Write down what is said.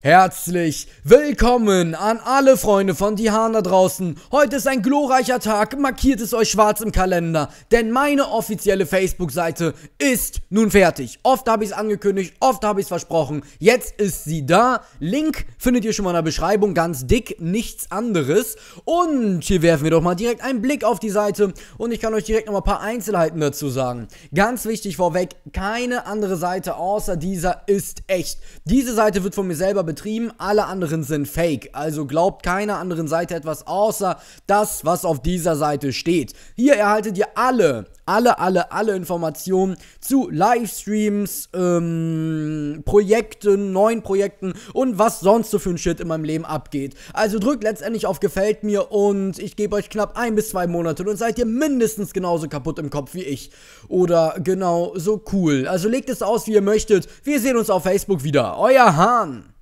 Herzlich willkommen an alle Freunde von Dihan da draußen. Heute ist ein glorreicher Tag, markiert es euch schwarz im Kalender, denn meine offizielle Facebook-Seite ist nun fertig. Oft habe ich es angekündigt, oft habe ich es versprochen. Jetzt ist sie da. Link findet ihr schon mal in der Beschreibung, ganz dick, nichts anderes. Und hier werfen wir doch mal direkt einen Blick auf die Seite und ich kann euch direkt noch mal ein paar Einzelheiten dazu sagen. Ganz wichtig vorweg, keine andere Seite außer dieser ist echt. Diese Seite wird von mir selber betrieben, alle anderen sind fake. Also glaubt keiner anderen Seite etwas außer das, was auf dieser Seite steht. Hier erhaltet ihr alle, alle, alle, alle Informationen zu Livestreams, ähm, Projekten, neuen Projekten und was sonst so für ein Shit in meinem Leben abgeht. Also drückt letztendlich auf Gefällt mir und ich gebe euch knapp ein bis zwei Monate und seid ihr mindestens genauso kaputt im Kopf wie ich. Oder genauso cool. Also legt es aus, wie ihr möchtet. Wir sehen uns auf Facebook wieder. Euer Hahn.